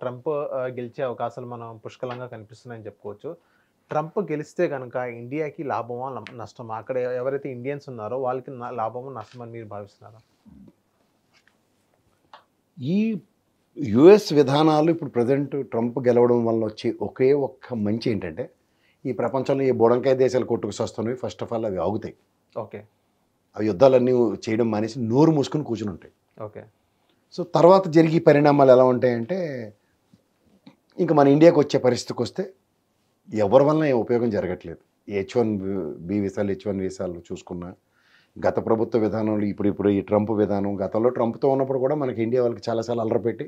Trump గెలిచే అవకాశాలు మనం పుష్కలంగా కనిపిస్తున్నాయని చెప్పుకోవచ్చు ట్రంప్ గెలిస్తే కనుక ఇండియాకి లాభమా నష్టమా అక్కడ ఎవరైతే ఇండియన్స్ ఉన్నారో వాళ్ళకి లాభము నష్టమని మీరు భావిస్తున్నారా ఈ యుఎస్ విధానాలు ఇప్పుడు ప్రజెంట్ ట్రంప్ గెలవడం వల్ల వచ్చే ఒకే ఒక్క మంచి ఏంటంటే ఈ ప్రపంచంలో ఈ బోడంకాయ దేశాలు కొట్టుకు వస్తున్నవి ఫస్ట్ ఆఫ్ ఆల్ అవి ఆగుతాయి ఓకే ఆ యుద్ధాలన్నీ చేయడం మానేసి నోరు మూసుకుని కూర్చుని ఉంటాయి ఓకే సో తర్వాత జరిగే పరిణామాలు ఎలా ఉంటాయంటే ఇంకా మన ఇండియాకి వచ్చే పరిస్థితికి వస్తే ఎవరి వల్ల ఏ ఉపయోగం జరగట్లేదు హెచ్ వన్ బి వీసాలు హెచ్ వన్ వీసాలు చూసుకున్నా గత ప్రభుత్వ విధానంలో ఇప్పుడు ఇప్పుడు ఈ ట్రంప్ విధానం గతంలో ట్రంప్తో ఉన్నప్పుడు కూడా మనకి ఇండియా వాళ్ళకి చాలాసార్లు పెట్టి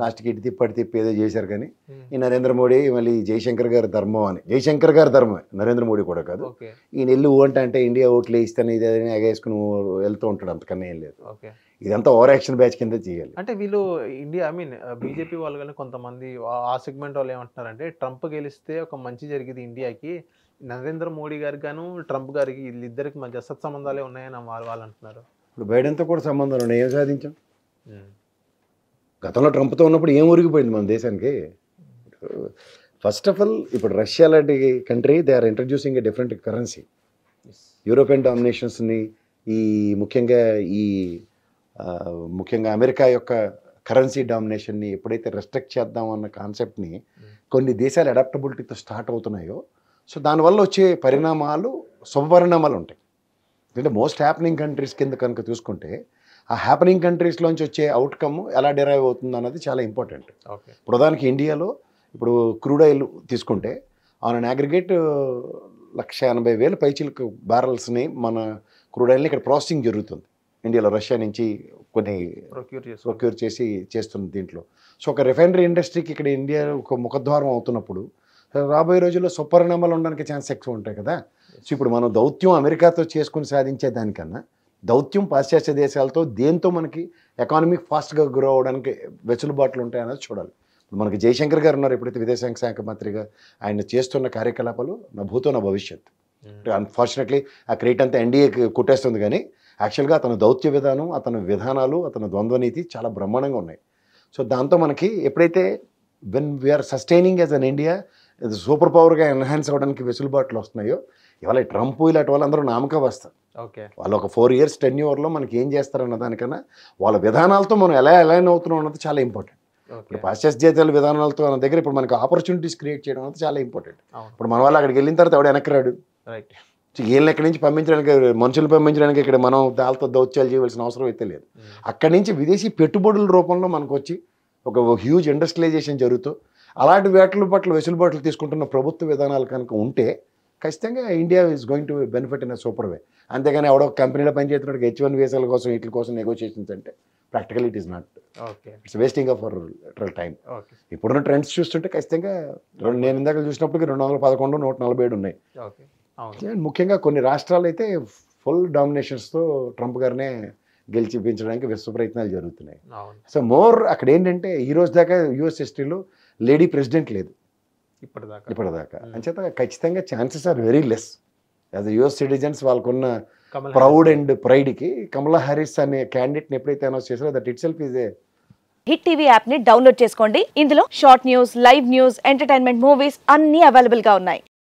లాస్ట్కి ఇటు తిప్పటి తిప్పి ఏదో చేశారు కానీ ఈ నరేంద్ర మోడీ మళ్ళీ జయశంకర్ గారి ధర్మం అని జయశంకర్ గారి ధర్మం నరేంద్ర మోడీ కూడా కాదు ఈయన ఎల్లు ఓంట అంటే ఇండియా ఓట్లు వేయిస్తాను ఇది ఎగేసుకుని వెళ్తూ ఉంటాడు అంతకన్నా ఏం లేదు ఇదంతా ఓవర్ యాక్షన్ బ్యాచ్ కింద చేయాలి అంటే వీళ్ళు ఇండియా ఐ మీన్ బీజేపీ వాళ్ళు కానీ కొంతమంది ఆ సెగ్మెంట్ వాళ్ళు ఏమంటున్నారంటే ట్రంప్ గెలిస్తే ఒక మంచి జరిగింది ఇండియాకి నరేంద్ర మోడీ గారికి గాను ట్రంప్ గారికి వీళ్ళిద్దరికి మంచి అసత్ సంబంధాలే ఉన్నాయని వాళ్ళు అంటున్నారు ఇప్పుడు బైడెన్తో కూడా సంబంధాలు ఉన్నాయి ఏం సాధించాం గతంలో ట్రంప్తో ఉన్నప్పుడు ఏం ఉరిగిపోయింది మన దేశానికి ఫస్ట్ ఆఫ్ ఆల్ ఇప్పుడు రష్యా లాంటి country they are introducing a different currency European డామినేషన్స్ని ఈ ముఖ్యంగా ఈ ముఖ్యంగా అమెరికా యొక్క కరెన్సీ డామినేషన్ని ఎప్పుడైతే రెస్ట్రిక్ట్ చేద్దాం అన్న కాన్సెప్ట్ని కొన్ని దేశాలు అడాప్టబిలిటీతో స్టార్ట్ అవుతున్నాయో సో దానివల్ల వచ్చే పరిణామాలు శుభపరిణామాలు ఉంటాయి అంటే మోస్ట్ హ్యాపెనింగ్ కంట్రీస్ కింద కనుక చూసుకుంటే ఆ హ్యాపెనింగ్ కంట్రీస్లోంచి వచ్చే అవుట్కమ్ ఎలా డిరైవ్ అవుతుంది అన్నది చాలా ఇంపార్టెంట్ ప్రధానికి ఇండియాలో ఇప్పుడు క్రూడ్ ఆయిల్ తీసుకుంటే ఆన్ అన్ అగ్రిగేట్ లక్ష ఎనభై వేలు పైచిలకు బ్యారల్స్ని మన క్రూడ్ ఆయిల్ని ఇక్కడ ప్రాసెసింగ్ జరుగుతుంది ఇండియాలో రష్యా నుంచి కొన్ని ప్రొక్యూర్ చేసి చేస్తుంది దీంట్లో సో ఒక రిఫైనరీ ఇండస్ట్రీకి ఇక్కడ ఇండియా ఒక ముఖద్వారం అవుతున్నప్పుడు రాబోయే రోజుల్లో సుపరిణామాలు ఉండడానికి ఛాన్స్ ఎక్కువ ఉంటాయి కదా సో ఇప్పుడు మనం దౌత్యం అమెరికాతో చేసుకుని సాధించే దానికన్నా దౌత్యం పాశ్చాత్య దేశాలతో దేంతో మనకి ఎకానమీ ఫాస్ట్గా గ్రో అవడానికి వెసులుబాట్లు ఉంటాయి చూడాలి మనకి జయశంకర్ గారు ఉన్నారు ఎప్పుడైతే విదేశాంగ శాఖ మంత్రిగా ఆయన చేస్తున్న కార్యకలాపాలు నా భూతో నా భవిష్యత్ అన్ఫార్చునేట్లీ hmm. ఆ క్రెడిట్ అంతా ఎన్డీఏకి కొట్టేస్తుంది కానీ యాక్చువల్గా అతను దౌత్య విధానం అతని విధానాలు అతని నీతి చాలా బ్రహ్మాండంగా ఉన్నాయి సో దాంతో మనకి ఎప్పుడైతే when we are sustaining as an India super పవర్గా ఎన్హాన్స్ అవ్వడానికి వెసులుబాట్లు వస్తున్నాయో ఇవాళ ట్రంప్ ఇలాంటి వాళ్ళందరూ అందరూ నామక వస్తారు ఓకే వాళ్ళు ఒక ఫోర్ ఇయర్స్ టెన్ ఇయర్లో మనకి ఏం చేస్తారన్న దానికన్నా వాళ్ళ విధానాలతో మనం ఎలా అలైన్ అవుతున్నాం అన్నది చాలా ఇంపార్టెంట్ ఇప్పుడు పాశ్చాత్య జాతీయాల విధానాలతో మన దగ్గర ఇప్పుడు మనకి ఆపర్చునిటీస్ క్రియేట్ చేయడం అనేది చాలా ఇంపార్టెంట్ ఇప్పుడు మన వాళ్ళు అక్కడికి వెళ్ళిన తర్వాత ఎవడు వెనక్కి రాడు రైట్ వీళ్ళని ఎక్కడి నుంచి పంపించడానికి మనుషులు పంపించడానికి ఇక్కడ మనం దాలతో దౌత్యాలు చేయవలసిన అవసరం అయితే లేదు hmm. అక్కడి నుంచి విదేశీ పెట్టుబడుల రూపంలో మనకు వచ్చి ఒక హ్యూజ్ ఇండస్ట్రియలైజేషన్ జరుగుతూ అలాంటి వేటల పట్ల వెసులుబాట్లు తీసుకుంటున్న ప్రభుత్వ విధానాలు కనుక ఉంటే ఖచ్చితంగా India is going to benefit in super way అంతేగాని ఎవడో కంపెనీలో పనిచేస్తున్నట్టు హెచ్ వన్ వీసాల కోసం వీటి కోసం నెగోషియేషన్స్ అంటే practical it is not it's wasting of our time ఇప్పుడున్న ట్రెండ్స్ చూస్తుంటే ఖచ్చితంగా నేను ఇందాక చూసినప్పటికి రెండు వందల పదకొండు నూట నలభై ఏడు ఉన్నాయి ముఖ్యంగా కొన్ని రాష్ట్రాలు అయితే ఫుల్ డామినేషన్స్తో ట్రంప్ గారినే గెలిచిపించడానికి విశ్వ ప్రయత్నాలు జరుగుతున్నాయి సో మోర్ అక్కడ ఏంటంటే ఈ రోజు దాకా యుఎస్ హిస్టరీలో లేడీ ప్రెసిడెంట్ లేదు ఇప్పటిదాకా ఇప్పటిదాకా అంచేత ఖచ్చితంగా chances are very less as US citizens వాళ్ళకున్న ప్రౌడ్ అండ్ ప్రైడ్కి కమలా హారిస్ అనే క్యాండిడేట్ని ఎప్పుడైతే అనౌన్స్ చేశారో that itself is a hit TV యాప్ని డౌన్లోడ్ చేసుకోండి ఇందులో short news live news entertainment movies అన్నీ అవైలబుల్గా ఉన్నాయి